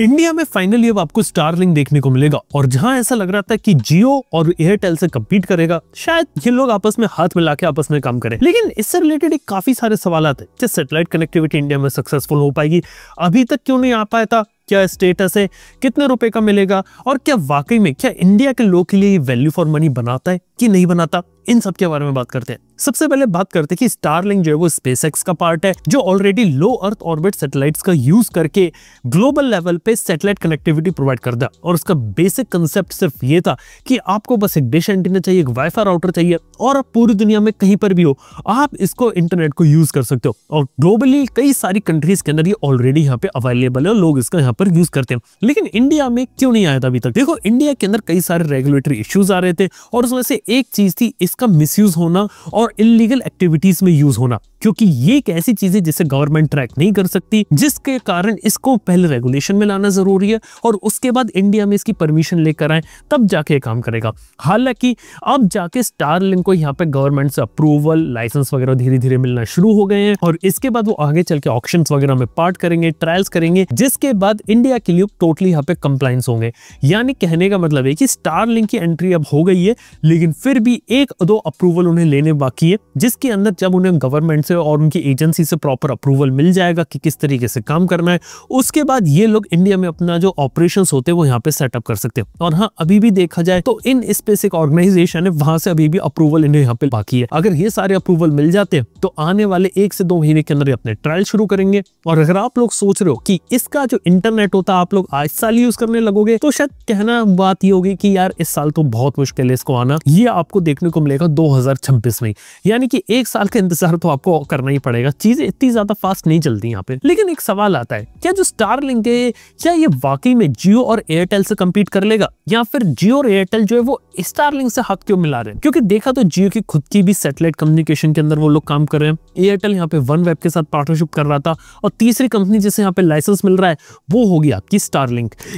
India में finally अब आपको स्टारलिंक देखने को मिलेगा और जहां ऐसा लग रहा था कि जियो और एयरटेल से कम्पीट करेगा शायद ये लोग आपस में हाथ मिला के आपस में काम करें लेकिन इससे रिलेटेड एक काफी सारे सवाल आते हैं क्या सेटेलाइट कनेक्टिविटी इंडिया में सक्सेसफुल हो पाएगी अभी तक क्यों नहीं आ पाया था क्या स्टेटस है कितने रुपए का मिलेगा और क्या वाकई में क्या इंडिया के लोग के लिए वैल्यू फॉर मनी बनाता है कि नहीं बनाता इन सब के बारे में बात करते हैं सबसे पहले बात करते हैं कि स्टारलिंग जो है वो स्पेसएक्स का पार्ट है जो already low earth orbit satellites का यूज करके ग्लोबल लेवल पे सैटेलाइट कनेक्टिविटी प्रोवाइड करता है और उसका बेसिक कंसेप्ट सिर्फ ये था कि आपको बस एक डिश एंटीना चाहिए एक वाईफाई राउटर चाहिए और आप पूरी दुनिया में कहीं पर भी हो आप इसको इंटरनेट को यूज कर सकते हो और ग्लोबली कई सारी कंट्रीज के अंदर ये ऑलरेडी यहाँ पे अवेलेबल है लोग इसका यहाँ पर यूज करते हैं लेकिन इंडिया में क्यों नहीं आया था अभी तक देखो इंडिया के अंदर कई सारे रेगुलेटरी इश्यूज आ रहे थे और उसमें से एक चीज थी इसका मिस होना और और इलीगल एक्टिविटीज में यूज होना क्योंकि ये एक ऐसी चीज है जिसे गवर्नमेंट ट्रैक नहीं कर सकती जिसके कारण इसको पहले रेगुलेशन में लाना जरूरी है और उसके बाद इंडिया में इसकी परमिशन लेकर आए तब जाके ये काम करेगा हालांकि अब जाके स्टार लिंक को यहाँ पे गवर्नमेंट से अप्रूवल लाइसेंस वगैरह धीरे धीरे मिलना शुरू हो गए हैं और इसके बाद वो आगे चल के ऑप्शन वगैरह में पार्ट करेंगे ट्रायल्स करेंगे जिसके बाद इंडिया के लिए टोटली यहाँ पे कंप्लाइंस होंगे यानी कहने का मतलब है कि स्टार की एंट्री अब हो गई है लेकिन फिर भी एक दो अप्रूवल उन्हें लेने बाकी है जिसके अंदर जब उन्हें गवर्नमेंट से और उनकी एजेंसी से प्रॉपर अप्रूवल मिल जाएगा कि किस तरीके से काम करना है उसके बाद ये लोग इंडिया में अपना जो ऑपरेशन होते हैं वो यहाँ पे सेटअप कर सकते हैं और हाँ अभी भी देखा जाए तो इन स्पेस एक ऑर्गेनाइजेशन है वहां से अभी भी अप्रूवल इन्हें यहाँ पे बाकी है अगर ये सारे अप्रूवल मिल जाते हैं तो आने वाले एक से दो महीने के अंदर अपने ट्रायल शुरू करेंगे और अगर आप लोग सोच रहे हो कि इसका जो इंटरनेट होता है आप लोग आज साल यूज करने लगोगे तो शायद कहना बात ये होगी कि यार इस साल तो बहुत मुश्किल है इसको आना ये आपको देखने को मिलेगा 2026 में यानी कि एक साल का इंतजार तो आपको करना ही पड़ेगा चीजें इतनी ज्यादा फास्ट नहीं चलती यहाँ पे लेकिन एक सवाल आता है क्या जो स्टार लिंक है क्या ये वाकई में जियो और एयरटेल से कम्पीट कर लेगा या फिर जियो और एयरटेल जो है वो स्टार से हक क्यों मिला रहे हैं क्योंकि देखा तो जियो की खुद की भी सेटेलाइट कम्युनिकेशन के अंदर वो लोग काम कर रहे हैं एयरटेल यहाँ पे वन वेब के साथ पार्टनरशिप कर रहा था और तीसरी कंपनी जिसे यहाँ पे लाइसेंस मिल रहा है वो होगी आपकी स्टार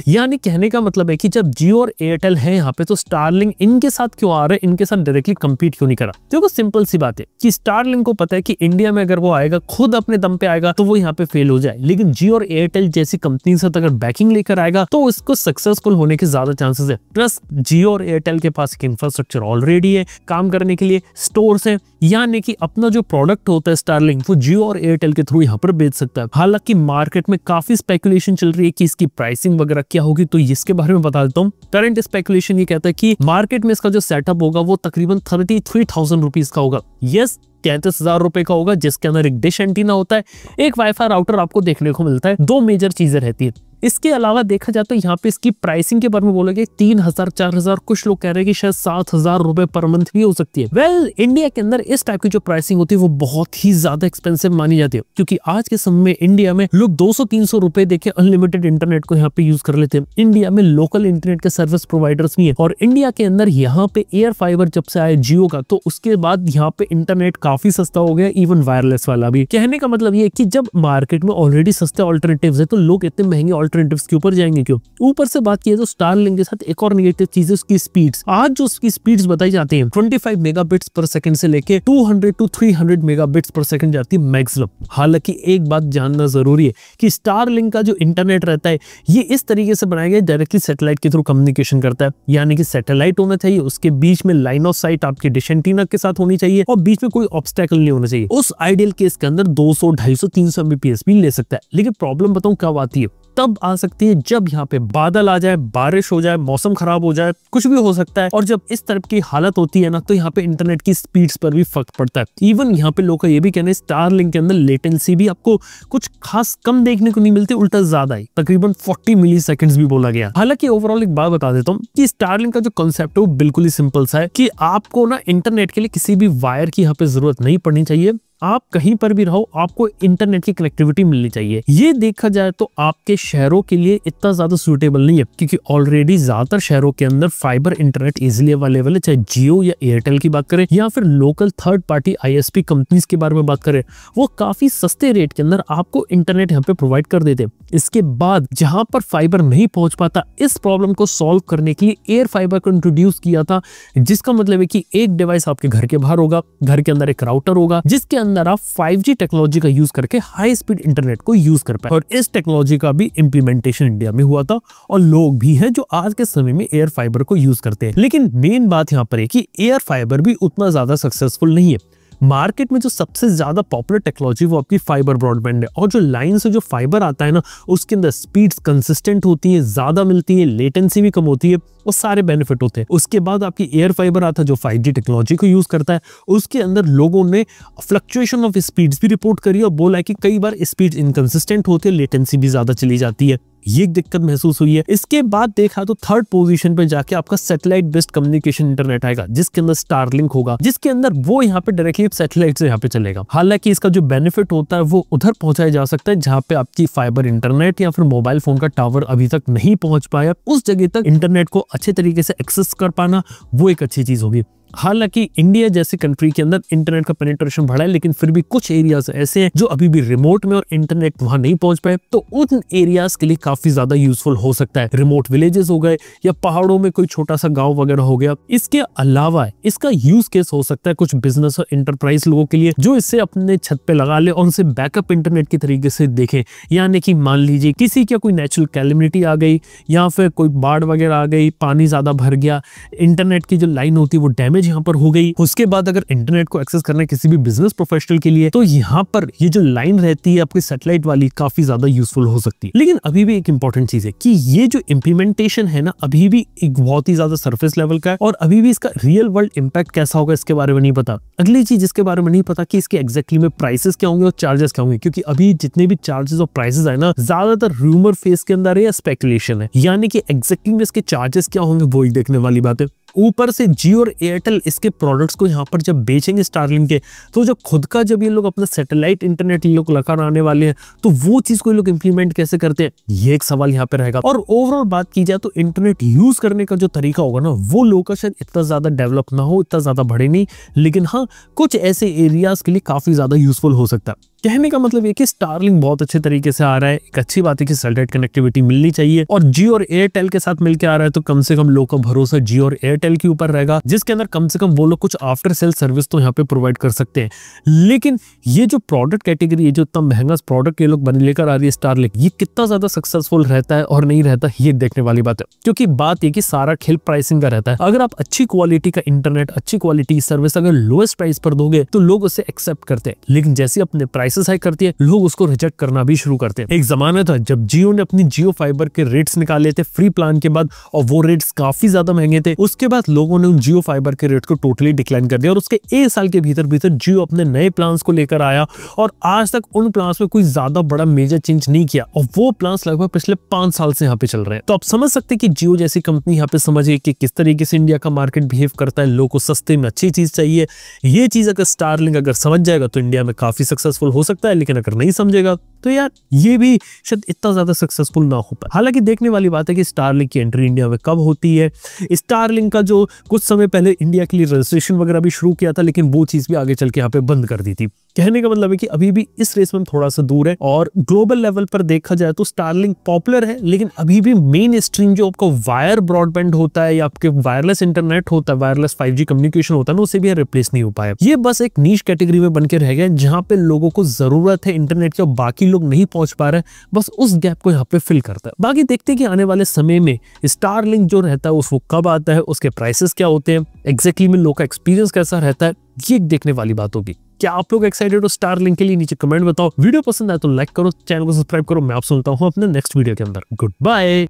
यानी कहने का मतलब है कि जब जियो और एयरटेल है यहाँ पे तो स्टार इनके साथ क्यों आ रहे हैं इनके साथ डायरेक्टली कम्पीट क्यों नहीं करा देखो सिंपल सिंपल सी बात है कि स्टारलिंग को पता है कि इंडिया में अगर वो आएगा खुद अपने दम पे आएगा तो वो यहाँ पे फेल हो जाए लेकिन जियो और एयरटेल जैसी कंपनी से तो अगर बैकिंग लेकर आएगा तो इसको सक्सेसफुल होने के ज्यादा चांसेस है प्लस जियो और एयरटेल के पास एक इंफ्रास्ट्रक्चर ऑलरेडी है काम करने के लिए स्टोर है यानी कि अपना जो प्रोडक्ट होता है स्टारलिंग वो जियो और एयरटेल के थ्रू यहाँ पर बेच सकता है हालांकि मार्केट में काफी स्पेकुलेशन चल रही है कि इसकी प्राइसिंग वगैरह क्या होगी तो इसके बारे में बता देता हूँ करंट स्पेकुलेशन ये कहता है कि मार्केट में इसका जो सेटअप होगा वो तकरीबन थर्टी थ्री थाउजेंड रुपीज का होगा यस तैंतीस हजार रुपए का होगा जिसके अंदर एक डिश एंटीना होता है एक वाईफाई राउटर आपको देखने को मिलता है दो मेजर चीजें रहती है इसके अलावा देखा जाए तो यहाँ पे इसकी प्राइसिंग के बारे में बोलोगे तीन हजार चार हजार कुछ लोग कह रहे हैं कि शायद सात हजार रुपए पर मंथ भी हो सकती है वेल well, इंडिया के अंदर इस टाइप की जो प्राइसिंग होती है वो बहुत ही ज्यादा एक्सपेंसिव मानी जाती है क्योंकि आज के समय में इंडिया में लोग दो सौ तीन सौ रुपए देखे अनलिमिटेड इंटरनेट को यहाँ पे यूज कर लेते हैं इंडिया में लोकल इंटरनेट के सर्विस प्रोवाइडर्स भी है और इंडिया के अंदर यहाँ पे एयर फाइबर जब से आया जियो का तो उसके बाद यहाँ पे इंटरनेट काफी सस्ता हो गया इवन वायरलेस वाला भी कहने का मतलब ये की जब मार्केट में ऑलरेडी सस्ते ऑल्टरनेटिव है तो लोग इतने महंगे ऑल्टरनेटिव के ऊपर जाएंगे क्यों ऊपर से बात की तो स्टारलिंक के साथ एक और निगेटिव चीज है उसकी स्पीड आज जो उसकी स्पीड बताई जाती है twenty five megabits per second से लेके two hundred two three 300 megabits per second जाती है मैक्सिमम हालांकि एक बात जानना जरूरी है कि स्टारलिंक का जो इंटरनेट रहता है ये इस तरीके से बनाया गया डायरेक्टली सेटेलाइट के थ्रू कम्युनिकेशन करता है यानी कि सेटेलाइट होना चाहिए उसके बीच में लाइन ऑफ साइट आपके डिशेंटीना के साथ होनी चाहिए और बीच में कोई ऑब्स्टेकल नहीं होना चाहिए उस आइडियल केस के अंदर दो सौ 200 250 300 एमबीपीएस भी ले सकता है लेकिन प्रॉब्लम बताऊं क्या आती है तब आ सकती है जब यहाँ पे बादल आ जाए बारिश हो जाए मौसम खराब हो जाए कुछ भी हो सकता है और जब इस तरफ की हालत होती है ना तो यहाँ पे इंटरनेट की स्पीड पर भी फर्क पड़ता है इवन यहाँ पे लोग का ये भी कहना है स्टार के अंदर लेटेंसी भी आपको कुछ खास कम देखने को नहीं मिलती उल्टा ज्यादा ही तकरीबन फोर्टी मिली भी बोला गया हालांकि ओवरऑल एक बात बता देता हूँ कि स्टार का जो कॉन्सेप्ट है वो बिल्कुल ही सिंपल सा है कि आपको ना इंटरनेट के लिए किसी भी वायर की यहाँ पे जरूरत नहीं पड़नी चाहिए आप कहीं पर भी रहो आपको इंटरनेट की कनेक्टिविटी मिलनी चाहिए ये देखा जाए तो आपके शहरों के लिए इतना ज्यादा सुटेबल नहीं है क्योंकि ऑलरेडी ज्यादातर शहरों के अंदर फाइबर इंटरनेट इजिली अवेलेबल है चाहे जियो या एयरटेल की बात करें या फिर लोकल थर्ड पार्टी आई कंपनीज के बारे में बात करें वो काफी सस्ते रेट के अंदर आपको इंटरनेट यहाँ पे प्रोवाइड कर देते इसके बाद जहां पर फाइबर नहीं पहुंच पाता इस प्रॉब्लम को सॉल्व करने के लिए एयर फाइबर को इंट्रोड्यूस किया था जिसका मतलब है कि एक डिवाइस आपके घर के बाहर होगा घर के अंदर एक राउटर होगा जिसके अंदर आप 5G टेक्नोलॉजी का यूज करके हाई स्पीड इंटरनेट को यूज कर पाए और इस टेक्नोलॉजी का भी इम्प्लीमेंटेशन इंडिया में हुआ था और लोग भी हैं जो आज के समय में एयर फाइबर को यूज करते हैं लेकिन मेन बात यहाँ पर है कि एयर फाइबर भी उतना ज्यादा सक्सेसफुल नहीं है मार्केट में जो सबसे ज़्यादा पॉपुलर टेक्नोलॉजी वो आपकी फाइबर ब्रॉडबैंड है और जो लाइन से जो फाइबर आता है ना उसके अंदर स्पीड्स कंसिस्टेंट होती है ज़्यादा मिलती है लेटेंसी भी कम होती है और सारे बेनिफिट होते हैं उसके बाद आपकी एयर फाइबर आता है जो फाइव टेक्नोलॉजी को यूज़ करता है उसके अंदर लोगों ने फ्लक्चुएशन ऑफ स्पीड्स भी रिपोर्ट करी और बोला है कि कई बार स्पीड इनकन्सिस्टेंट होती है लेटेंसी भी ज़्यादा चली जाती है ये एक दिक्कत महसूस हुई है इसके बाद देखा तो थर्ड पोजीशन पे जाके आपका सैटेलाइट बेस्ड कम्युनिकेशन इंटरनेट आएगा जिसके अंदर स्टारलिंक होगा जिसके अंदर वो यहाँ पे डायरेक्टली सैटेलाइट से यहाँ पे चलेगा हालांकि इसका जो बेनिफिट होता है वो उधर पहुंचाया जा सकता है जहाँ पे आपकी फाइबर इंटरनेट या फिर मोबाइल फोन का टावर अभी तक नहीं पहुंच पाया उस जगह तक इंटरनेट को अच्छे तरीके से एक्सेस कर पाना वो एक अच्छी चीज होगी हालांकि इंडिया जैसी कंट्री के अंदर इंटरनेट का पेनिट्रेशन बढ़ा है लेकिन फिर भी कुछ एरियाज ऐसे हैं जो अभी भी रिमोट में और इंटरनेट वहां नहीं पहुंच पाए तो उन एरियाज के लिए काफी ज्यादा यूजफुल हो सकता है रिमोट विलेजेस हो गए या पहाड़ों में कोई छोटा सा गांव वगैरह हो गया इसके अलावा इसका यूज केस हो सकता है कुछ बिजनेस और इंटरप्राइज लोगों के लिए जो इसे अपने छत पे लगा ले और उसे बैकअप इंटरनेट के तरीके से देखे यानी कि मान लीजिए किसी का कोई नेचुरल कैलमिटी आ गई या फिर कोई बाढ़ वगैरह आ गई पानी ज्यादा भर गया इंटरनेट की जो लाइन होती है वो डैमेज डैमेज यहाँ पर हो गई उसके बाद अगर इंटरनेट को एक्सेस करना किसी भी बिजनेस प्रोफेशनल के लिए तो यहाँ पर ये जो लाइन रहती है आपकी सेटेलाइट वाली काफी ज्यादा यूजफुल हो सकती है लेकिन अभी भी एक इंपॉर्टेंट चीज है कि ये जो इम्प्लीमेंटेशन है ना अभी भी एक बहुत ही ज्यादा सर्फेस लेवल का है और अभी भी इसका रियल वर्ल्ड इम्पैक्ट कैसा होगा इसके बारे में नहीं पता अगली चीज इसके बारे में नहीं पता कि इसके एक्जैक्टली में प्राइसेस क्या होंगे और चार्जेस क्या होंगे क्योंकि अभी जितने भी चार्जेस और प्राइसेस आए ना ज्यादातर रूमर फेस के अंदर है या स्पेकुलेशन है यानी कि एग्जैक्टली में इसके चार्जेस क्या होंगे वो ही देखने वाली बात है ऊपर से जियो और एयरटेल इसके प्रोडक्ट्स को यहाँ पर जब बेचेंगे स्टारलिंग के तो जब खुद का जब ये लोग अपना सेटेलाइट इंटरनेट ये लोग लगा आने वाले हैं तो वो चीज़ को ये लोग इंप्लीमेंट कैसे करते हैं ये एक सवाल यहाँ पर रहेगा और ओवरऑल बात की जाए तो इंटरनेट यूज़ करने का जो तरीका होगा ना वो लोग का शायद इतना ज़्यादा डेवलप ना हो इतना ज़्यादा बढ़े नहीं लेकिन हाँ कुछ ऐसे एरियाज़ के लिए काफ़ी ज़्यादा यूज़फुल हो सकता है कहने का मतलब ये कि स्टारलिंग बहुत अच्छे तरीके से आ रहा है एक अच्छी बात है कि सेटेलाइट कनेक्टिविटी मिलनी चाहिए और जियो और एयरटेल के साथ मिलकर आ रहा है तो कम से कम लोगों का भरोसा जियो और एयरटेल के ऊपर रहेगा जिसके अंदर कम से कम वो लोग कुछ आफ्टर सेल सर्विस तो यहाँ पे प्रोवाइड कर सकते हैं लेकिन ये जो प्रोडक्ट कैटेगरी है जो इतना महंगा प्रोडक्ट ये लोग बने लेकर आ रही है स्टारलिंग ये कितना ज्यादा सक्सेसफुल रहता है और नहीं रहता ये देखने वाली बात है क्योंकि बात ये कि सारा खेल प्राइसिंग का रहता है अगर आप अच्छी क्वालिटी का इंटरनेट अच्छी क्वालिटी सर्विस अगर लोएस्ट प्राइस पर दोगे तो लोग उसे एक्सेप्ट करते हैं लेकिन जैसे अपने प्राइस एक्सरसाइज करती है लोग उसको रिजेक्ट करना भी शुरू करते हैं एक जमाना था जब जियो ने अपनी जियो फाइबर के रेट्स निकाले थे फ्री प्लान के बाद और वो रेट्स काफी ज्यादा महंगे थे उसके बाद लोगों ने उन जियो फाइबर के रेट को टोटली डिक्लाइन कर दिया और उसके एक साल के भीतर भीतर जियो अपने नए प्लान को लेकर आया और आज तक उन प्लान में कोई ज्यादा बड़ा मेजर चेंज नहीं किया और वो प्लान लगभग पिछले पांच साल से यहाँ पे चल रहे हैं तो आप समझ सकते कि जियो जैसी कंपनी यहाँ पे समझिए कि किस तरीके से इंडिया का मार्केट बिहेव करता है लोगों को सस्ते में अच्छी चीज चाहिए ये चीज अगर स्टारलिंक अगर समझ जाएगा तो इंडिया में काफी सक्सेसफुल हो सकता है लेकिन अगर नहीं समझेगा तो यार ये भी शायद इतना ज़्यादा सक्सेसफुल ना हो पाए हालांकि देखने वाली बात है कि स्टारलिंक की एंट्री इंडिया में कब होती है स्टारलिंक का जो कुछ समय पहले इंडिया के लिए रजिस्ट्रेशन वगैरह भी शुरू किया था लेकिन वो चीज़ भी आगे चल के यहाँ पे बंद कर दी थी कहने का मतलब है कि अभी भी इस रेस में थोड़ा सा दूर है और ग्लोबल लेवल पर देखा जाए तो स्टारलिंक पॉपुलर है लेकिन अभी भी मेन स्ट्रीम जो आपका वायर ब्रॉडबैंड होता है या आपके वायरलेस इंटरनेट होता है वायरलेस 5G कम्युनिकेशन होता है ना उसे भी रिप्लेस नहीं हो पाया ये बस एक नीच कैटेगरी में बनकर रह गया जहां पे लोगों को जरूरत है इंटरनेट की और बाकी लोग नहीं पहुंच पा रहे बस उस गैप को यहाँ पे फिल करता है बाकी देखते हैं कि आने वाले समय में स्टारलिंक जो रहता है उसको कब आता है उसके प्राइसेस क्या होते हैं एग्जैक्टली में लोग का एक्सपीरियंस कैसा रहता है ये एक देखने वाली बात होगी क्या आप लोग एक्साइटेड हो स्टार लिंक के लिए नीचे कमेंट बताओ वीडियो पसंद आए तो लाइक करो चैनल को सब्सक्राइब करो मैं आप सुनता हूँ अपने नेक्स्ट वीडियो के अंदर गुड बाय